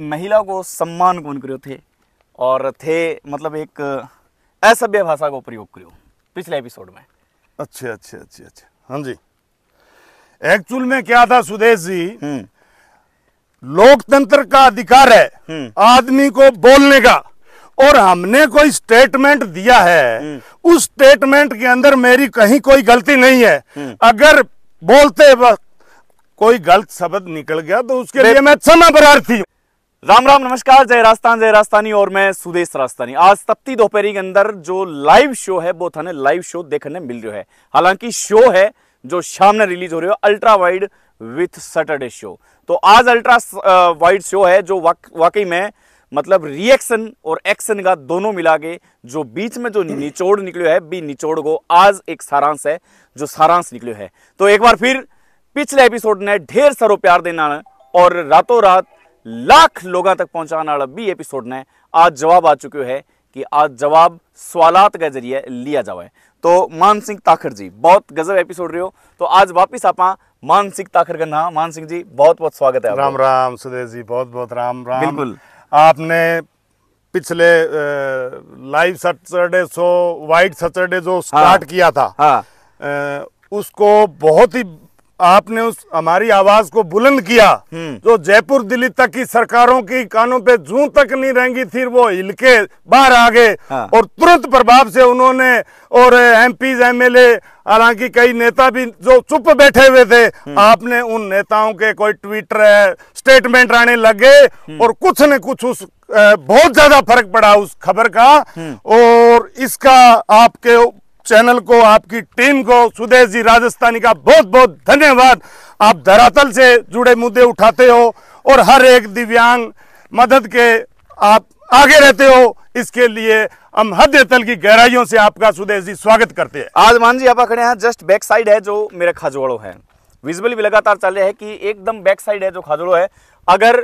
महिला को सम्मान कौन करो थे और थे मतलब एक असभ्य भाषा को प्रयोग करो पिछले एपिसोड में अच्छे अच्छे अच्छे अच्छे हाँ जी एक्चुअल में क्या था सुदेश जी हम्म। लोकतंत्र का अधिकार है हम्म। आदमी को बोलने का और हमने कोई स्टेटमेंट दिया है हम्म। उस स्टेटमेंट के अंदर मेरी कहीं कोई गलती नहीं है अगर बोलते वक्त कोई गलत शब्द निकल गया तो उसके लिए मैं क्षमा प्रार्थी हूँ राम राम नमस्कार जय राजस्थान जय राजस्थानी और मैं सुदेश राजस्थानी आज तपती दोपहरी के अंदर जो लाइव शो है वो थाने लाइव शो देखने मिल रहा है हालांकि शो है जो शाम ने रिलीज हो रही है ultra wide with Saturday show तो आज अल्ट्रा वाइड शो है जो वाकई में मतलब रिएक्शन और एक्शन का दोनों मिला के जो बीच में जो निचोड़ निकलो है बी निचोड़ को आज एक सारांश है जो सारांश निकलो है तो एक बार फिर पिछले एपिसोड ने ढेर सरो प्यार देना और रातों रात लाख लोगों तक पहुंचाने वाला भी एपिसोड ने आज जवाब आ चुके है कि आज जवाब सवालत के जरिए लिया जावा तो मान सिंह ताखर जी बहुत गजब एपिसोड रहे हो तो आज वापिस आप मान सिंह ताखर का नाम मान सिंह जी बहुत बहुत स्वागत है राम राम सुदेश जी बहुत बहुत राम राम बिल्कुल आपने पिछले live Saturday show wide Saturday जो स्टार्ट हाँ, किया था हाँ, आ, उसको बहुत ही आपने उस हमारी आवाज को बुलंद किया हम्म। जो जयपुर दिल्ली तक की सरकारों की कानों पे जू तक नहीं रहेंगी थी वो हिलके बाहर आ गए हाँ। और तुरंत प्रभाव से उन्होंने और एम पी एमएलए हालांकि कई नेता भी जो चुप बैठे हुए थे हम्म। आपने उन नेताओं के कोई ट्विटर स्टेटमेंट आने लगे हम्म। और कुछ न कुछ उस बहुत ज्यादा फर्क पड़ा उस खबर का और इसका आपके चैनल को आपकी टीम को सुदेश जी राजस्थानी का बहुत बहुत धन्यवाद आप धरातल से जुड़े मुद्दे उठाते हो और हर एक दिव्यांग मदद के आप आगे रहते हो इसके लिए हम हद तल की गहराइयों से आपका सुदेश जी स्वागत करते हैं आज मान जी आप खड़े हैं जस्ट बैक साइड है जो मेरा खाजोड़ो है विजुअल भी लगातार चल रहे हैं कि एकदम बैक साइड है जो खाजोड़ो है अगर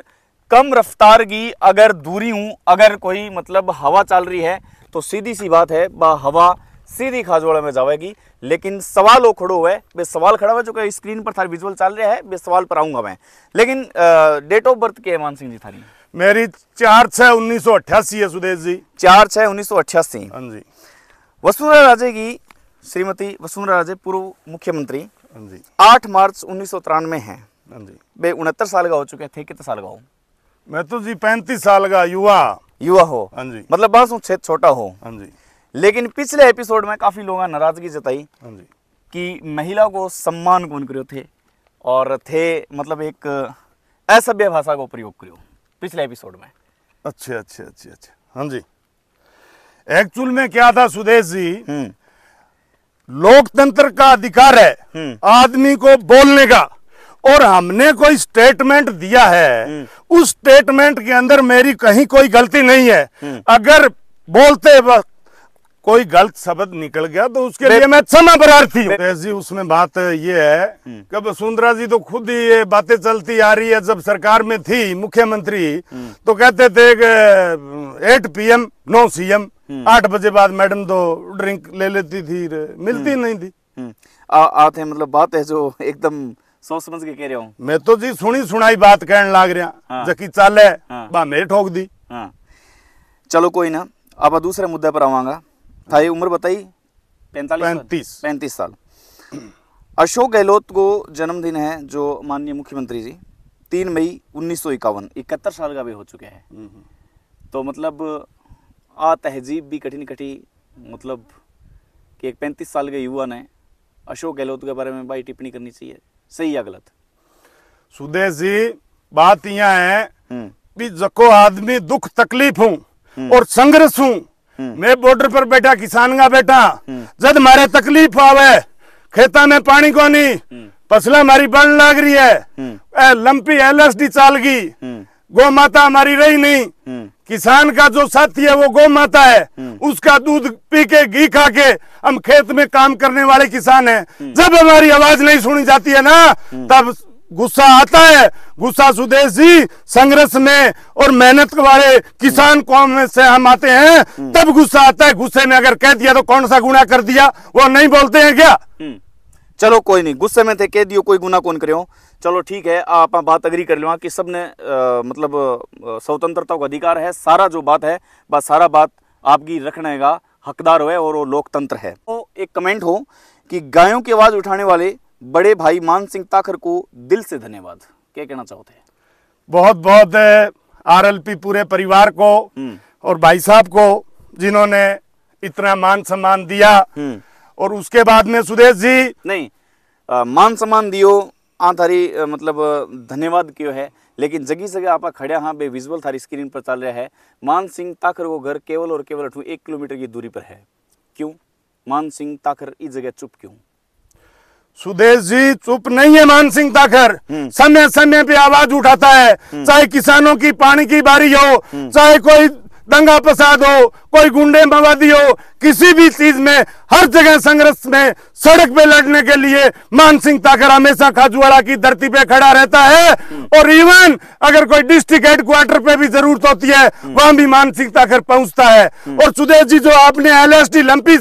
कम रफ्तार की अगर दूरी हूँ अगर कोई मतलब हवा चल रही है तो सीधी सी बात है बा हवा सीधी खाजवाड़ा में जाएगी लेकिन सवाल वो खड़ो हुआ है सवाल खड़ा हुआ चुका कि स्क्रीन पर थारी विजुअल चल रहा है बे सवाल पर आऊंगा मैं लेकिन डेट ऑफ बर्थ के मान सिंह जी थारी मेरी चार छः उन्नीस सौ अट्ठासी है सुदेश जी चार छः उन्नीस सौ अट्ठासी हाँ जी वसुंधरा राजे की श्रीमती वसुंधरा राजे पूर्व मुख्यमंत्री हाँ जी आठ मार्च उन्नीस सौ तिरानवे है हाँ जी वे उनहत्तर साल का हो चुके थे कितने साल का हो मैं तो जी पैंतीस साल का युवा युवा हो हाँ जी मतलब बस छोटा हो हाँ जी लेकिन पिछले एपिसोड में काफ़ी लोगों ने नाराज़गी जताई हाँ कि महिला को सम्मान कौन करो थे और थे मतलब एक असभ्य भाषा को प्रयोग करो पिछले एपिसोड में अच्छे अच्छे अच्छे अच्छे हाँ जी एक्चुअल में क्या था सुदेश जी हम्म। लोकतंत्र का अधिकार है हम्म। आदमी को बोलने का और हमने कोई स्टेटमेंट दिया है हम्म। उस स्टेटमेंट के अंदर मेरी कहीं कोई गलती नहीं है अगर बोलते कोई गलत शब्द निकल गया तो उसके लिए मैं क्षमा प्रार्थी हूँ जी उसमें बात ये है हम्म। कि वसुंधरा जी तो खुद ही ये बातें चलती आ रही है जब सरकार में थी मुख्यमंत्री हम्म। तो कहते थे एट पीएम नौ सीएम हम्म। आठ बजे बाद मैडम तो ड्रिंक ले लेती थी मिलती नहीं थी आ, आते मतलब बात है जो एकदम सोच समझ के कह रहे हो मैं तो जी सुनी सुनाई बात कहने लाग रहा जबकि हाँ। जकी चाल है हाँ। ठोक दी हाँ। चलो कोई ना अब दूसरे मुद्दे पर आवांगा था ये उम्र बताई पैंतालीस पैंतीस साल अशोक गहलोत को जन्मदिन है जो माननीय मुख्यमंत्री जी तीन मई उन्नीस सौ इक्यावन इकहत्तर साल का भी हो चुके हैं हम्म, हम्म। तो मतलब आ तहजीब भी कठिन कठी मतलब कि एक पैंतीस साल के युवा ने अशोक गहलोत के बारे में भाई टिप्पणी करनी चाहिए सही या गलत सुदेश जी बात यह है हम्म। कि जको आदमी दुख तकलीफ हूँ और संघर्ष हूँ मैं बॉर्डर पर बैठा किसान का बैठा जब मारे तकलीफ आवे खेता में पानी को नहीं फसला हमारी बन लग रही है ए, लंपी एलएसडी चाल गई गौ माता हमारी रही नहीं किसान का जो साथी है वो गौ माता है उसका दूध पी के घी खा के हम खेत में काम करने वाले किसान हैं जब हमारी आवाज नहीं सुनी जाती है ना तब गुस्सा आता है गुस्सा सुदेश जी संघर्ष में और मेहनत वाले किसान कौम में से हम आते हैं तब गुस्सा आता है गुस्से में अगर कह दिया तो कौन सा गुना कर दिया वो नहीं बोलते हैं क्या हम्म। चलो कोई नहीं गुस्से में थे कह दियो कोई गुना कौन करे हो चलो ठीक है आप बात अग्री कर लो हाँ, कि सबने मतलब स्वतंत्रता का अधिकार है सारा जो बात है बस सारा बात आपकी रखने का हकदार हो और वो लोकतंत्र है तो एक कमेंट हो कि गायों की आवाज़ उठाने वाले बड़े भाई मान सिंह ताखर को दिल से धन्यवाद क्या कहना चाहते हैं बहुत बहुत आरएलपी पूरे परिवार को हम्म। और भाई साहब को जिन्होंने इतना मान सम्मान दिया हम्म। और उसके बाद में सुदेश जी नहीं आ, मान सम्मान दियो आ थारी मतलब धन्यवाद क्यों है लेकिन जगी जगह आप खड़ा हाँ बेविजुअल थारी स्क्रीन पर चल रहा है मान सिंह ताखर वो घर केवल और केवल एक किलोमीटर की दूरी पर है क्यों मान सिंह ताखर इस जगह चुप क्यों सुदेश जी चुप नहीं है मान सिंह ताकर हम्म। समय समय पे आवाज उठाता है हम्म। चाहे किसानों की पानी की बारी हो हम्म। चाहे कोई दंगा फसाद हो कोई गुंडे मवादी हो किसी भी चीज में हर जगह संघर्ष में सड़क पे लड़ने के लिए मान सिंह ताकर हमेशा खाजुआड़ा की धरती पे खड़ा रहता है और इवन अगर कोई डिस्ट्रिक्ट हेडक्वार्टर पे भी जरूरत होती है वहां भी मान सिंह ताकर पहुंचता है और सुदेश जी जो आपने L S D lumpy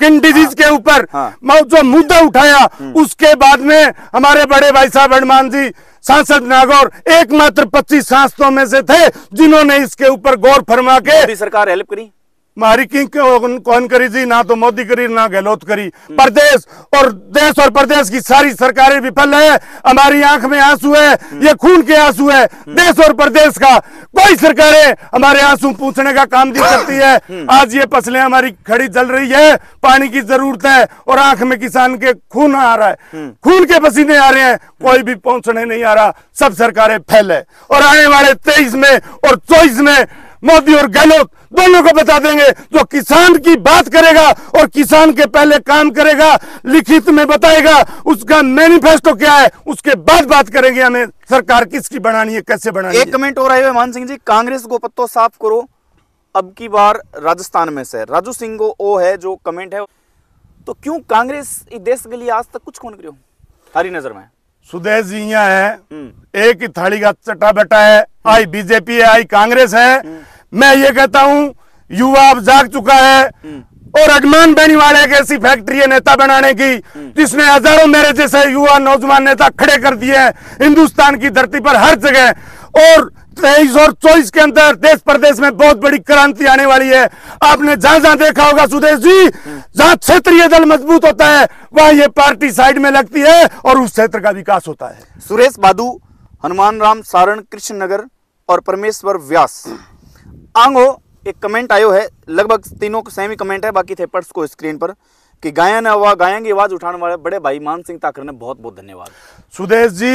skin disease हाँ। के ऊपर हाँ। जो मुद्दा उठाया हम्म। उसके बाद में हमारे बड़े भाई साहब हनुमान जी सांसद नागौर एकमात्र पच्चीस सांसदों में से थे जिन्होंने इसके ऊपर गौर फरमा के सरकार हेल्प करी मारी मारिकिंग क्यों कौन करी थी ना तो मोदी करी ना गहलोत करी प्रदेश और देश और प्रदेश की सारी सरकारें विफल है हमारी आंख में आंसू है ये खून के आंसू है देश और प्रदेश का कोई सरकारें हमारे आंसू पूछने का काम नहीं करती है आज ये फसलें हमारी खड़ी जल रही है पानी की जरूरत है और आंख में किसान के खून आ रहा है खून के पसीने आ रहे हैं कोई भी पहुंचने नहीं आ रहा सब सरकारें फैल है और आने वाले तेईस में और चौबीस में मोदी और गहलोत दोनों को बता देंगे जो किसान की बात करेगा और किसान के पहले काम करेगा लिखित में बताएगा उसका मैनिफेस्टो क्या है उसके बाद बात करेंगे हमें सरकार किसकी बनानी है कैसे बनानी एक है। कमेंट हो रहा है मान सिंह जी कांग्रेस को पत्तो साफ करो अब की बार राजस्थान में से राजू सिंह ओ है जो कमेंट है तो क्यों कांग्रेस इस देश के लिए आज तक कुछ कौन करो हरी नजर में सुदेश जी यहाँ है हम्म। एक ही थाली का चटा बेटा है हम्म। आई बीजेपी है आई कांग्रेस है हम्म। मैं ये कहता हूँ युवा अब जाग चुका है और अगमान बनी वाले एक ऐसी फैक्ट्री है नेता बनाने की जिसने हजारों मेरे जैसे युवा नौजवान नेता खड़े कर दिए हैं हिंदुस्तान की धरती पर हर जगह और तेईस और चौबीस के अंदर देश प्रदेश में बहुत बड़ी क्रांति आने वाली है आपने जहां जहां देखा होगा सुदेश जी जहां क्षेत्रीय दल मजबूत होता है वहां ये पार्टी साइड में लगती है और उस क्षेत्र का विकास होता है सुरेश बादू हनुमान राम सारण कृष्ण नगर और परमेश्वर व्यास आंगो एक कमेंट आयो है लगभग तीनों को सेमी कमेंट है बाकी थे पर्स को स्क्रीन पर कि गायन आवाज गायन की आवाज उठाने वाले बड़े भाई मान सिंह ताकर ने बहुत बहुत धन्यवाद सुदेश जी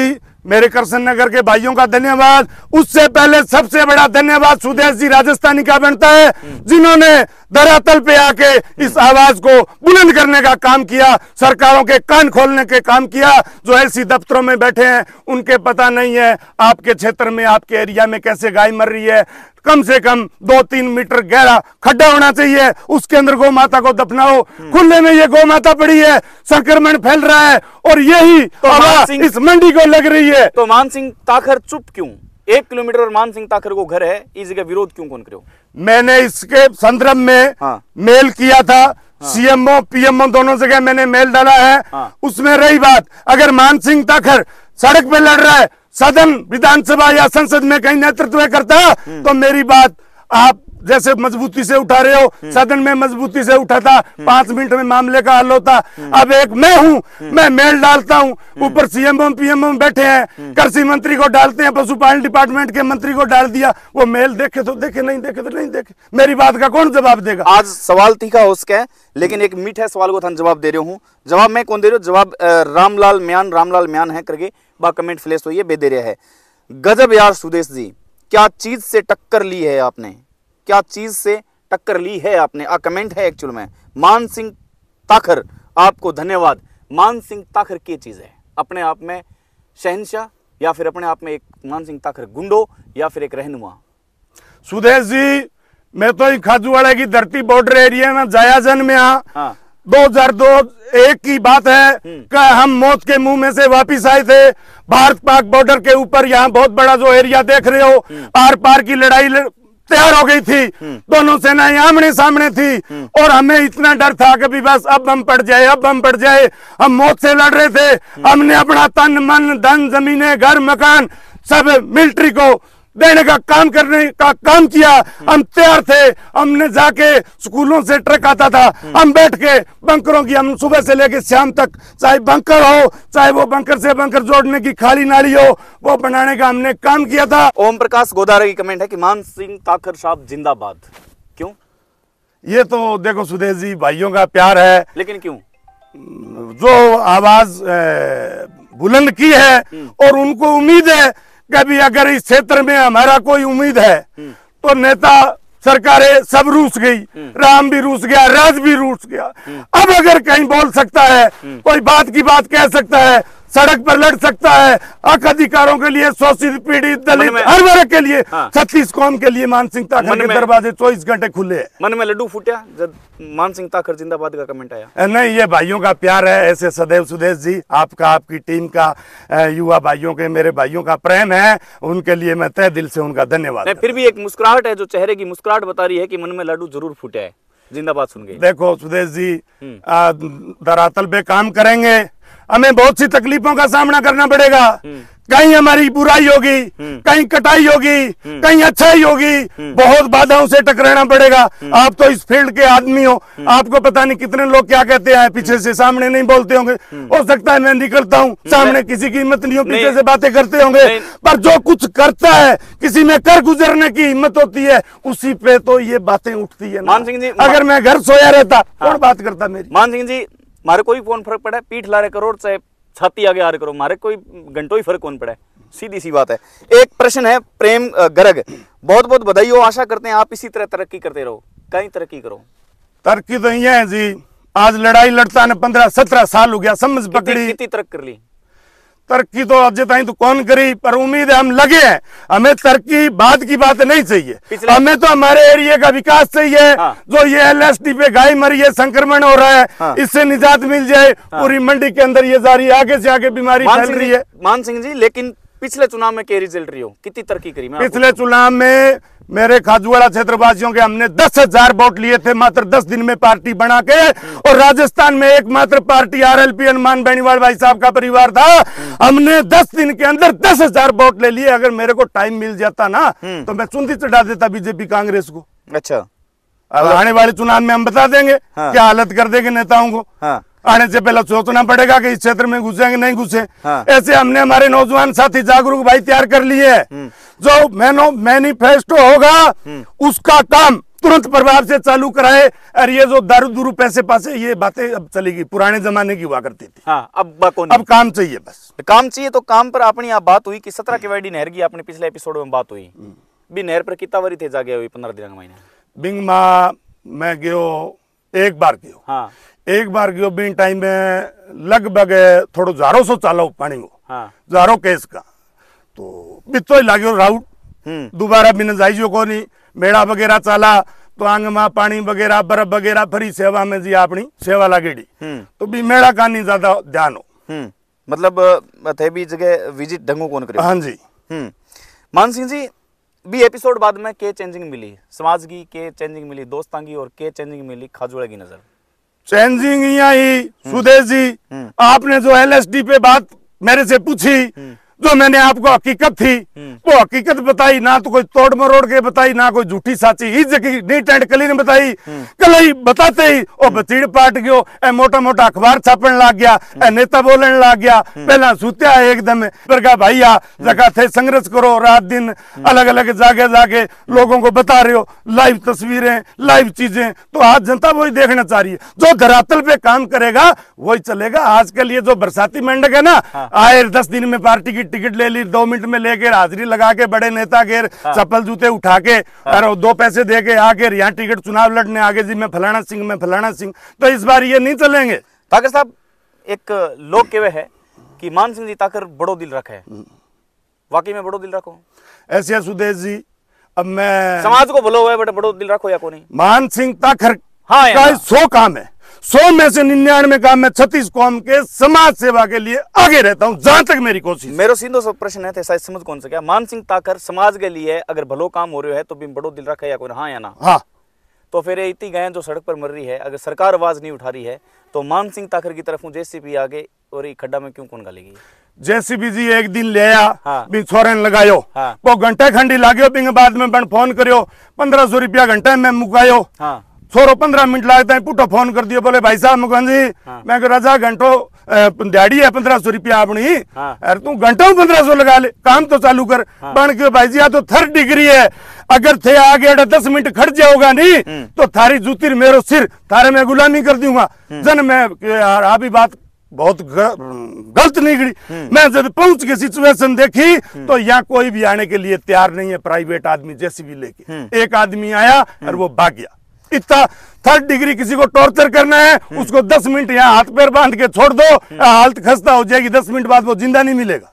मेरे कृष्ण नगर के भाइयों का धन्यवाद उससे पहले सबसे बड़ा धन्यवाद सुदेश जी राजस्थानी का बनता है जिन्होंने धरातल पे आके इस आवाज को बुलंद करने का काम किया सरकारों के कान खोलने के काम किया जो ऐसी दफ्तरों में बैठे हैं उनके पता नहीं है आपके क्षेत्र में आपके एरिया में कैसे गाय मर रही है कम से कम दो तीन मीटर गहरा खड्डा होना चाहिए उसके अंदर गौ माता को दफनाओ हम्म। खुले में ये गौ माता पड़ी है संक्रमण फैल रहा है और यही तो हाँ इस मंडी को लग रही है है तो मान सिंह ताखर चुप क्यों एक किलोमीटर और मान सिंह ताखर को घर है इस जगह विरोध क्यों कौन करो मैंने इसके संदर्भ में हाँ। मेल किया था हाँ। सीएमओ पीएमओ दोनों जगह मैंने मेल डाला है हाँ। उसमें रही बात अगर मान सिंह ताखर सड़क पे लड़ रहा है सदन विधानसभा या संसद में कहीं नेतृत्व करता हम्म। तो मेरी बात आप जैसे मजबूती से उठा रहे हो हम्म। सदन में मजबूती से उठाता हम्म। पांच मिनट में मामले का हल होता हम्म। अब एक मैं हूँ मैं मेल डालता हूँ ऊपर सीएम पीएम बैठे हैं कृषि मंत्री को डालते हैं पशुपालन डिपार्टमेंट के मंत्री को डाल दिया वो मेल देखे तो देखे नहीं देखे तो नहीं देखे मेरी बात का कौन जवाब देगा आज सवाल तीखा हो सके लेकिन एक मीठे सवाल को था जवाब दे रहे हूँ जवाब मैं कौन दे रहा हूँ जवाब रामलाल म्यान रामलाल म्यान है करके बा कमेंट फ्लेश हो दे रहे है गजब यार सुदेश जी क्या चीज से टक्कर ली है आपने क्या चीज़ से टक्कर ली है आपने आ कमेंट है एक्चुअल में मान सिंह ताखर आपको धन्यवाद मान सिंह ताखर की चीज़ है अपने आप में शहनशाह या फिर अपने आप में एक मान सिंह ताखर गुंडो या फिर एक रहनुमा सुदेश जी मैं तो खाजूवाड़ा की धरती बॉर्डर एरिया में जयाजन में आ, हाँ।, हाँ दो हजार दो एक की बात है हम्म। कि हम मौत के मुंह में से वापस आए थे भारत पाक बॉर्डर के ऊपर यहाँ बहुत बड़ा जो एरिया देख रहे हो आर हम्म। पार की लड़ाई तैयार हो गई थी हम्म। दोनों सेनाएं आमने सामने थी हम्म। और हमें इतना डर था कि बस अब हम पड़ जाए अब हम पड़ जाए हम मौत से लड़ रहे थे हम्म। हमने अपना तन मन धन जमीने घर मकान सब मिलिट्री को देने का काम करने का काम किया हम तैयार थे हमने जाके स्कूलों से ट्रक आता था हम बैठ के बंकरों की हम सुबह से लेके शाम तक चाहे बंकर हो चाहे वो बंकर से बंकर जोड़ने की खाली नाली हो वो बनाने का हमने काम किया था ओम प्रकाश गोदारा की कमेंट है कि मान सिंह ताकर साहब जिंदाबाद क्यों ये तो देखो सुदेश जी भाइयों का प्यार है लेकिन क्यों जो आवाज बुलंद की है हम्म। और उनको उम्मीद है कभी अगर इस क्षेत्र में हमारा कोई उम्मीद है हम्म। तो नेता सरकारें सब रूस गई हम्म। राम भी रूस गया राज भी रूस गया हम्म। अब अगर कहीं बोल सकता है कोई बात की बात कह सकता है सड़क पर लड़ सकता है अक अधिकारों के लिए शोषित पीड़ित दलित हर वर्ग के लिए हाँ। छत्तीस कौम के लिए मानसिंह ताकर के दरवाजे चौबीस घंटे खुले हैं मन में लड्डू फूटा जब मानसिंह ताकर जिंदाबाद का कमेंट आया नहीं ये भाइयों का प्यार है ऐसे सदैव सुदेश जी आपका आपकी टीम का युवा भाइयों के मेरे भाइयों का प्रेम है उनके लिए मैं तय दिल से उनका धन्यवाद फिर भी एक मुस्कुराहट है जो चेहरे की मुस्कुराहट बता रही है की मन में लड्डू जरूर फूटे जिंदाबाद सुन गई देखो सुदेश जी धरातल हम्म। पे काम करेंगे हमें बहुत सी तकलीफों का सामना करना पड़ेगा हम्म। कहीं हमारी बुराई होगी हम्म। कहीं कटाई होगी हम्म। कहीं अच्छाई होगी बहुत बाधाओं से टकराना पड़ेगा आप तो इस फील्ड के आदमी हो आपको पता नहीं कितने लोग क्या कहते हैं पीछे से सामने नहीं बोलते होंगे हो सकता है मैं निकलता हूँ सामने किसी की हिम्मत नहीं हो पीछे से बातें करते होंगे पर जो कुछ करता है किसी में कर गुजरने की हिम्मत होती है उसी पे तो ये बातें उठती है अगर मैं घर सोया रहता हाँ। कौन बात करता मेरी मान सिंह जी मारे कोई कौन फर्क पड़ा है पीठ लारे करो और चाहे छाती आगे आर करो मारे कोई घंटों ही फर्क कौन पड़ा है सीधी सी बात है एक प्रश्न है प्रेम गर्ग बहुत बहुत बधाई हो आशा करते हैं आप इसी तरह तरक्की करते रहो कहीं तरक्की करो तरक्की तो यही है जी आज लड़ाई लड़ता ने पंद्रह सत्रह साल हो गया समझ पकड़ी कितनी तरक्की कर ली तरक्की तो अब तो कौन करी पर उम्मीद है हम लगे हैं हमें तरक्की बाद की बात नहीं चाहिए हमें तो हमारे एरिया का विकास चाहिए हाँ। जो ये एल एस टी पे गाय मरी है संक्रमण हो रहा है हाँ। इससे निजात मिल जाए हाँ। पूरी मंडी के अंदर ये जारी आगे से आगे बीमारी फैल रही है मान सिंह जी लेकिन पिछले चुनाव में के रिजल्ट रही हो कितनी तरक्की करी मैं पिछले चुनाव में मेरे खाजुआड़ा क्षेत्रवासियों के हमने दस हजार वोट लिए थे मात्र दस दिन में पार्टी बना के और राजस्थान में एकमात्र party R L P Hanuman Beniwal भाई साहब का परिवार था हमने दस दिन के अंदर दस हजार वोट ले लिए अगर मेरे को टाइम मिल जाता ना हम्म। तो मैं चुनती चढ़ा देता बीजेपी कांग्रेस को अच्छा आने वाले चुनाव में हम बता देंगे हाँ। क्या हालत कर देंगे नेताओं को हाँ। आने से पहले सोचना पड़ेगा कि इस क्षेत्र में घुसे नहीं घुसे हाँ। ऐसे हाँ। हमने हमारे नौजवान साथी जागरूक भाई तैयार कर लिए है हम्म। जो मैनो मैनिफेस्टो होगा हम्म। उसका काम तुरंत प्रभाव से चालू कराए और ये जो दारू दूरू पैसे पासे ये बातें अब चलेगी पुराने जमाने की हुआ करती थी हाँ, अब अब काम चाहिए बस काम चाहिए तो काम पर अपनी आप बात हुई कि सत्रह के केवाडी नहर की अपने पिछले एपिसोड में बात हुई हम्म। भी नहर पर कितना वरी थे जागे हुई पंद्रह दिन महीने बिंग माँ मैं गयो एक बार गयो हाँ एक बार એક બાર टाइम में लगभग લગભગ जारो सो चालो पानी को हाँ जारो केस का तो बिचो ही लागो राउट हम्म। दोबारा बिना जाइज को नहीं मेड़ा वगैरह चाला तो आंग मा पानी वगैरह बर्फ वगैरह फरी सेवा में जी अपनी सेवा लागेड़ी हम्म। तो भी मेड़ा का नहीं ज्यादा ध्यान हो हम्म। मतलब थे भी जगह विजिट ढंगो कौन करे हाँ जी मान सिंह जी भी एपिसोड बाद में के चेंजिंग मिली समाज की के चेंजिंग मिली दोस्तों की और के चेंजिंग मिली खाजुड़े की नजर चैन सिंह ही हम्म। सुदेश जी हम्म। आपने जो एलएसडी पे बात मेरे से पूछी हम्म। जो मैंने आपको हकीकत थी हम्म। वो हकीकत बताई ना तो कोई तोड़ मरोड़ के बताई ना कोई झूठी साची इस जगह नीट एंड क्लीन बताई हम्म। कल ही बताते ही वो बचीड़ पाट गयो ए मोटा मोटा अखबार छापन लग गया ए हम्म। नेता बोलने लग गया पहला सुत्या एकदम बरगा आ जगह थे संघर्ष करो रात दिन अलग अलग जागे जागे लोगों को बता रहे हो लाइव तस्वीरें लाइव चीजें तो आज जनता वही देखना चाह रही है जो धरातल पे काम करेगा वही चलेगा आज के लिए जो बरसाती मेंढक है ना हाँ। आए दस दिन में पार्टी की की टिकट ले ली दो मिनट में लेके हाजिरी लगा के बड़े नेता के हाँ। चप्पल जूते उठा के हाँ। और दो पैसे दे के आके यहाँ टिकट चुनाव लड़ने आगे जी मैं फलाना सिंह मैं फलाना सिंह तो इस बार ये नहीं चलेंगे ताकर साहब एक लोग केवे है कि मान सिंह जी ताकर बड़ो दिल रखे हम्म। वाकई में बड़ो दिल रखो ऐसे सुदेश जी अब मैं समाज को बोलो हुआ बट बड़ो दिल रखो या को नहीं मान सिंह ताकर हाँ सो काम है सौ में से निन्यानवे काम में छत्तीस कौम के समाज सेवा के लिए आगे रहता हूँ जहां तक मेरी कोशिश मेरे सिंधु सब प्रश्न है तो शायद समझ कौन सा मान सिंह ताकर समाज के लिए अगर भलो काम हो रहे है तो भी बड़ो दिल रखा या कोई हाँ या ना हाँ तो फिर इतनी गायें जो सड़क पर मर रही है अगर सरकार आवाज नहीं उठा रही है तो मान सिंह ताकर की तरफ जेसीबी आगे और खड्डा में क्यों कौन गालेगी जेसीबी जी एक दिन ले आया हाँ। भी लगायो हाँ। वो घंटे खंडी लागो बाद में बन फोन करियो पंद्रह सौ रुपया घंटे में मुकायो हाँ। सोलह पंद्रह मिनट लागत है पुटो फोन कर दियो बोले भाई साहब मुकन जी हाँ। मैं रजा घंटो दिहाड़ी है पंद्रह सौ रुपया अपनी हाँ। अरे तू घंटो पंद्रह सौ लगा ले काम तो चालू कर हाँ। बन भाई जी आ तो थर्ड डिग्री है अगर थे आगे दस मिनट खर्च जाओगा नहीं हम्म। तो थारी जूती मेरो सिर थारे में गुलामी कर दूंगा हम्म। जन मैं अभी बात बहुत गलत निकली हम्म। मैं जब पहुंच के सिचुएशन देखी तो यहाँ कोई भी आने के लिए तैयार नहीं है प्राइवेट आदमी जैसी भी लेके एक आदमी आया और वो भाग गया इतना थर्ड डिग्री किसी को टॉर्चर करना है हम्म। उसको दस मिनट यहाँ हाथ पैर बांध के छोड़ दो हम्म। हालत खस्ता हो जाएगी दस मिनट बाद वो जिंदा नहीं मिलेगा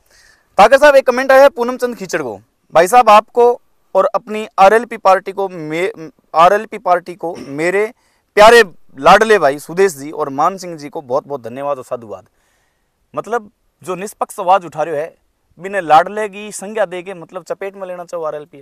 ताकि साहब एक कमेंट आया पूनम चंद खीचड़ को भाई साहब आपको और अपनी आरएलपी पार्टी को आरएलपी पार्टी को मेरे प्यारे लाडले भाई सुदेश जी और मान सिंह जी को बहुत बहुत धन्यवाद और साधुवाद मतलब जो निष्पक्ष आवाज उठा रहे हो है बिना लाडले की संज्ञा दे के मतलब चपेट में लेना चाहो आर एल पी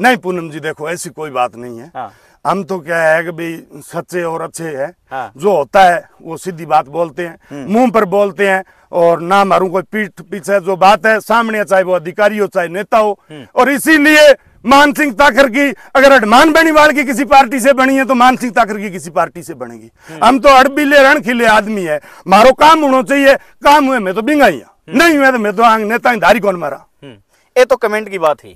नहीं पूनम जी देखो ऐसी कोई बात नहीं है हाँ। हम तो क्या है कि भाई सच्चे और अच्छे हैं हाँ। जो होता है वो सीधी बात बोलते हैं हम्म। मुंह पर बोलते हैं और ना मारू कोई पीठ पीछे जो बात है सामने चाहे वो अधिकारी हो चाहे नेता हो हम्म। और इसीलिए मान सिंह ताकर की अगर अडमान बेनीवाल की किसी पार्टी से बनी है तो मान सिंह ताकर की किसी पार्टी से बनेगी हम्म। हम तो अड़बिले रण खिले आदमी है मारो काम होना चाहिए काम हुए मैं तो बिंगाई नहीं हुआ तो मैं तो नेता धारी कौन मारा ये तो कमेंट की बात है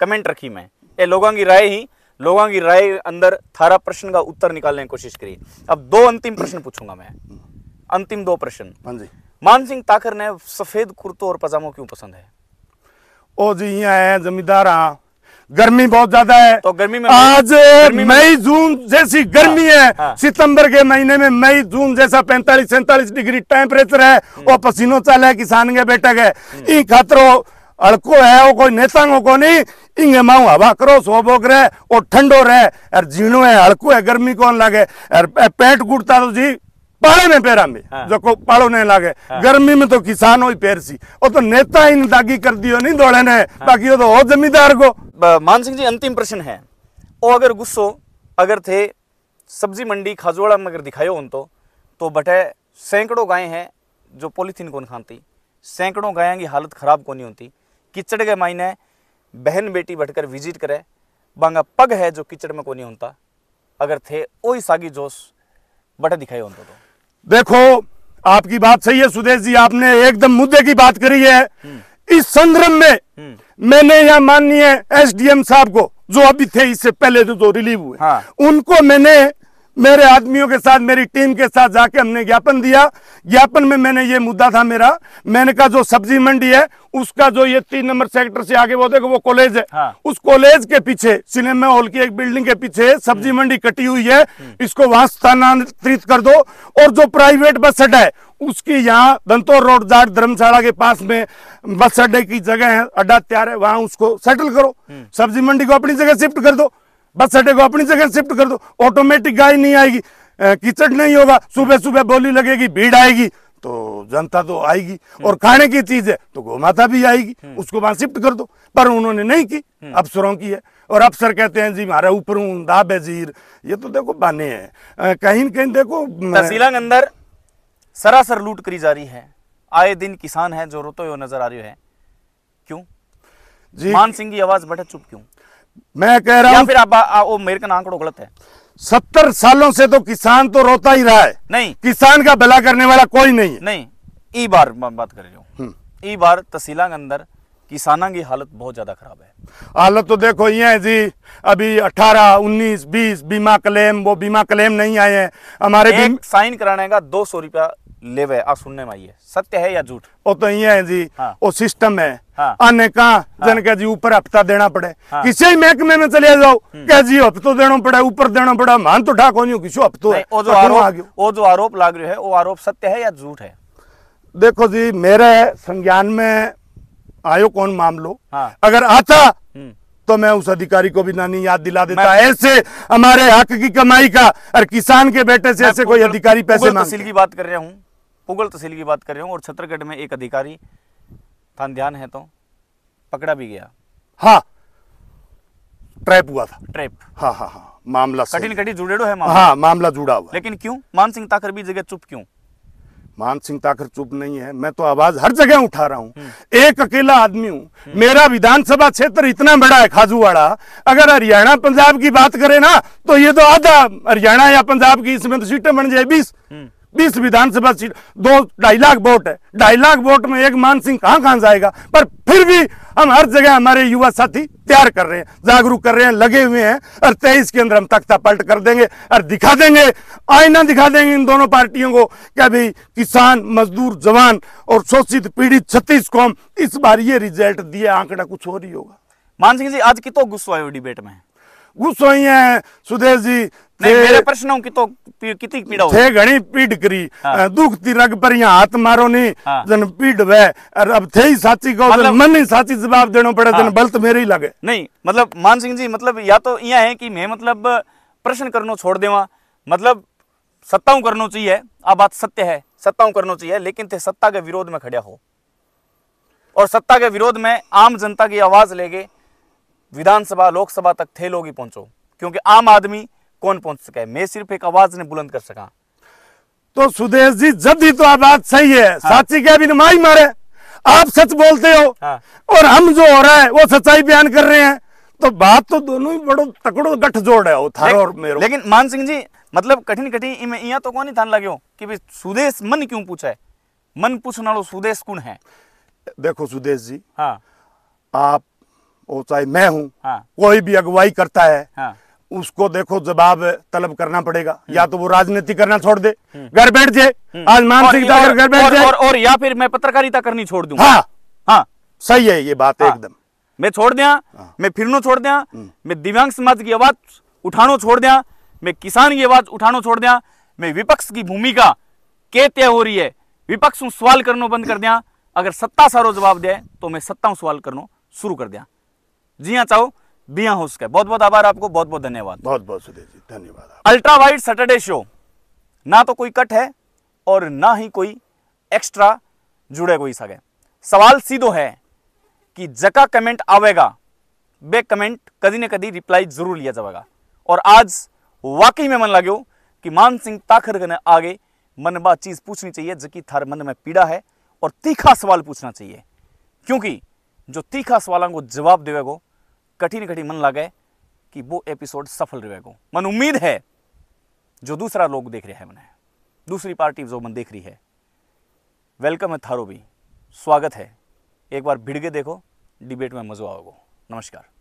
कमेंट रखी मैं ये लोगों की राय ही लोगों की राय अंदर थारा प्रश्न का उत्तर निकालने की कोशिश करी अब दो अंतिम प्रश्न पूछूंगा मैं अंतिम दो प्रश्न हाँ मान सिंह ताकर ने सफेद कुर्तो और पजामो क्यों पसंद है ओ जी यहाँ है जमींदार हाँ। गर्मी बहुत ज्यादा है तो गर्मी में आज मई जून जैसी गर्मी हाँ, है हाँ, सितंबर के महीने में मई जून जैसा पैंतालीस सैंतालीस डिग्री टेम्परेचर है हम्म। और पसीनों चाल है किसान के बैठक है हम्म। इन खातरों अड़को है वो कोई नेतांगो को नहीं इंगे माऊ हवा करो सोबोक रहे और ठंडो रहे यार जीणो है अड़को है गर्मी कौन लागे यार पेट गुड़ता तो जी पाड़े में पैरा में हाँ। जो को पाड़ो नहीं लागे हाँ। गर्मी में तो किसान हो पैर सी और तो नेता इन दागी कर दियो नहीं दौड़े ने हाँ। बाकी वो तो हो जमींदार को मान सिंह जी अंतिम प्रश्न है ओ अगर गुस्सो अगर थे सब्जी मंडी खाजोड़ा में अगर दिखायो उन तो, तो बटे सैकड़ों गायें हैं जो पॉलीथीन कौन खाती सैकड़ों गायों की हालत खराब कौन होती कीचड़ के मायने बहन बेटी भटकर विजिट करे बांगा पग है जो कीचड़ में को नहीं होता अगर थे वही सागी जोश बटे दिखाई होते तो देखो आपकी बात सही है सुदेश जी आपने एकदम मुद्दे की बात करी है हम्म। इस संदर्भ में हम्म। मैंने यहाँ माननीय एसडीएम साहब को जो अभी थे इससे पहले जो, जो रिलीव हुए हाँ। उनको मैंने मेरे आदमियों के साथ मेरी टीम के साथ जाके हमने ज्ञापन दिया ज्ञापन में मैंने ये मुद्दा था मेरा मैंने कहा जो सब्जी मंडी है उसका जो ये तीन नंबर सेक्टर से आगे वो देखो वो कॉलेज है हाँ। उस कॉलेज के पीछे सिनेमा हॉल की एक बिल्डिंग के पीछे सब्जी हम्म। मंडी कटी हुई है हम्म। इसको वहां स्थानांतरित कर दो और जो प्राइवेट बस अड्डा है उसकी यहाँ दंतोर रोड जाट धर्मशाला के पास में बस अड्डे की जगह है अड्डा तैयार है वहां उसको सेटल करो हम्म। सब्जी मंडी को अपनी जगह शिफ्ट कर दो बस अड्डे को अपनी जगह शिफ्ट कर दो ऑटोमेटिक गाय नहीं आएगी कीचड़ नहीं होगा सुबह सुबह बोली लगेगी भीड़ आएगी तो जनता तो आएगी और हम्म। खाने की चीज है तो गोमाता भी आएगी हम्म। उसको वहां शिफ्ट कर दो पर उन्होंने नहीं की हम्म। अफसरों की है और अफसर कहते हैं जी हमारा ऊपर बेजीर ये तो देखो बाने हैं कहीं कहीं देखो तहसीला के अंदर सरासर लूट करी जा रही है आए दिन किसान है जो रोते हुए नजर आ रहे हैं क्यों जी मान सिंह की आवाज बैठे चुप क्यों मैं कह रहा हूँ फिर आप, आप वो मेरे का नाम कड़ो गलत है सत्तर सालों से तो किसान तो रोता ही रहा है नहीं किसान का भला करने वाला कोई नहीं है नहीं ई बार बात कर रही हूँ हम्म। ई बार तहसीलों के अंदर किसानों की हालत बहुत ज़्यादा खराब है हालत तो देखो ये है जी अभी 18, 19, 20 बीमा क्लेम वो बीमा क्लेम नहीं आए हैं हमारे एक साइन कराने का दो सौ रुपया लेवे आ सुनने में आई है सत्य है या झूठ वो तो ये है जी हाँ। वो सिस्टम है हाँ। आने कहा हाँ। जन जी ऊपर हफ्ता देना पड़े हाँ। किसी ही महकमे में चले जाओ हम्म। जी तो देना ऊपर देना पड़ा मान तो ठाक हो किसी है वो जो आरोप वो जो आरोप लाग है वो आरोप सत्य है या झूठ है देखो जी मेरे संज्ञान में आयो कौन मामलो हाँ। अगर आता हम्म। तो मैं उस अधिकारी को भी नानी याद दिला देता ऐसे हमारे हक की कमाई का और किसान के बेटे से ऐसे कोई अधिकारी पैसे तहसील की बात कर रहा हूँ पुगल तहसील की बात कर रहा हूँ और छत्रगढ़ में एक अधिकारी था ध्यान है तो पकड़ा भी गया हाँ ट्रैप हुआ था ट्रैप हाँ हाँ हाँ मामला कठिन कठिन जुड़ेड़ो है मामला हाँ मामला जुड़ा हुआ लेकिन क्यों मानसिंह ताकर भी जगह चुप क्यों मान सिंह ताकर चुप नहीं है मैं तो आवाज हर जगह उठा रहा हूँ एक अकेला आदमी हूँ मेरा विधानसभा क्षेत्र इतना बड़ा है खाजूवाड़ा अगर हरियाणा पंजाब की बात करें ना तो ये तो आधा हरियाणा या पंजाब की इसमें तो सीटें बन जाए बीस हम्म। बीस विधानसभा सीट दो ढाई लाख वोट है ढाई लाख वोट में एक मान सिंह कहाँ कहाँ जाएगा पर फिर भी हम हर जगह हमारे युवा साथी तैयार कर रहे हैं जागरूक कर रहे हैं लगे हुए हैं और तेईस के अंदर हम तख्ता पलट कर देंगे और दिखा देंगे आईना दिखा देंगे इन दोनों पार्टियों को क्या भाई किसान मजदूर जवान और शोषित पीड़ित छत्तीस कौम इस बार ये रिजल्ट दिए आंकड़ा कुछ और ही होगा मान सिंह जी आज कितो गुस्सा है डिबेट में गुस्सा ही है सुदेश जी मेरे प्रश्नों की तो कितनी पीड़ा थे घनी पीड़ करी हाँ। दुख पर यहाँ हाथ मारो हाँ। जन पीड़ अब थे ही साची को मतलब, मन ही साची जवाब देना पड़े हाँ। जन मेरे ही लगे नहीं मतलब मान सिंह जी मतलब या तो है कि मैं मतलब प्रश्न करनो छोड़ देवा मतलब सत्ताओं करना चाहिए अब बात सत्य है सत्ताओं करना चाहिए लेकिन थे सत्ता के विरोध में खड़ा हो और सत्ता के विरोध में आम जनता की आवाज लेके विधानसभा लोकसभा तक थे लोग ही पहुंचो क्योंकि आम आदमी कौन पहुंच सका है मैं सिर्फ एक आवाज ने बुलंद कर सका तो सुदेश जी जब भी तो आप बात सही है हाँ। साची क्या भी नुमाई मारे आप सच बोलते हो हाँ। और हम जो हो रहा है वो सच्चाई बयान कर रहे हैं तो बात तो दोनों ही बड़ो तकड़ो गठ जोड़ है वो और मेरो लेकिन मान सिंह जी मतलब कठिन कठिन यहाँ तो कौन ही थान लगे हो कि सुदेश मन क्यों पूछा है मन पूछना लो सुदेश कौन है देखो सुदेश जी हाँ आप चाहे मैं हूँ हाँ। कोई भी अगुवाई करता है हाँ। उसको देखो जवाब तलब करना पड़ेगा हम्म। या तो वो राजनीति करना छोड़ दे हम्म। घर बैठ जाए हम्म। आज मानसिक अगर घर बैठ जाए और, और या फिर मैं पत्रकारिता करनी छोड़ दूंगा हाँ, हाँ हाँ सही है ये बात हाँ, एकदम मैं छोड़ दिया हाँ। मैं फिरनो छोड़ दिया मैं दिव्यांग समाज की आवाज उठानो छोड़ दिया मैं किसान की आवाज उठानो छोड़ दिया मैं विपक्ष की भूमिका के तय हो रही है विपक्ष सवाल करना बंद कर दिया अगर सत्ता सारो जवाब दे तो मैं सत्ता सवाल करना शुरू कर दिया जी हाँ चाहो बिया होश का बहुत बहुत आभार आपको बहुत बहुत धन्यवाद बहुत बहुत सुधीर जी धन्यवाद अल्ट्रा वाइट सैटरडे शो ना तो कोई कट है और ना ही कोई एक्स्ट्रा जुड़े कोई सगे सवाल सीधो है कि जका कमेंट आवेगा बे कमेंट कदी न कदी रिप्लाई जरूर लिया जाएगा और आज वाकई में मन लगे कि मान सिंह ताखर ने आगे मन बात चीज़ पूछनी चाहिए जबकि थर मन में पीड़ा है और तीखा सवाल पूछना चाहिए क्योंकि जो तीखा सवालों को जवाब देवेगा कठिन कठिन मन लगे कि वो एपिसोड सफल रहेगा मन उम्मीद है जो दूसरा लोग देख रहे हैं है दूसरी पार्टी जो मन देख रही है वेलकम है थारो भी स्वागत है एक बार भिड़ के देखो डिबेट में मजा आओगे नमस्कार